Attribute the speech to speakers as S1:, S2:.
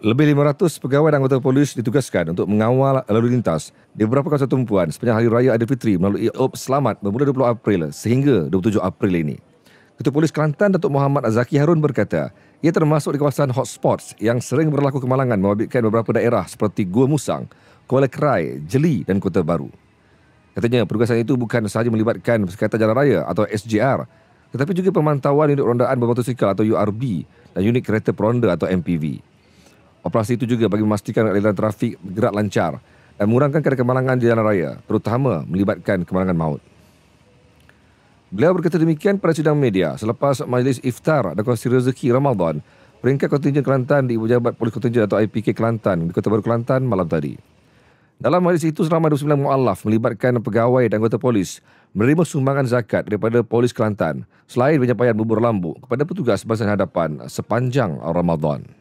S1: Lebih 500 pegawai dan anggota polis ditugaskan untuk mengawal lalu lintas di beberapa kawasan tumpuan sepanjang Hari Raya Fitri melalui OP Selamat bermula 20 April sehingga 27 April ini. Ketua Polis Kelantan Datuk Muhammad Azaki Harun berkata, ia termasuk di kawasan hotspots yang sering berlaku kemalangan membabitkan beberapa daerah seperti Gua Musang, Kuala Kerai, Jeli dan Kota Baru. Katanya, perugasan itu bukan sahaja melibatkan Persekatan Jalan Raya atau SJR tetapi juga pemantauan unit rondaan bermotosikal atau URB dan unit kereta peronda atau MPV. Operasi itu juga bagi memastikan aliran trafik bergerak lancar dan mengurangkan kadar kemalangan di jalan raya, terutama melibatkan kemalangan maut. Beliau berkata demikian pada sidang media selepas majlis iftar dan kongsi rezeki Ramadan peringkat kontingen Kelantan di Ibu Jabat Polis Kontingen atau IPK Kelantan di Kota Baru Kelantan malam tadi. Dalam majlis itu, seramai 29 mu'alaf melibatkan pegawai dan anggota polis menerima sumbangan zakat daripada polis Kelantan selain penyampaian bubur lambu kepada petugas bahasa hadapan sepanjang Ramadan.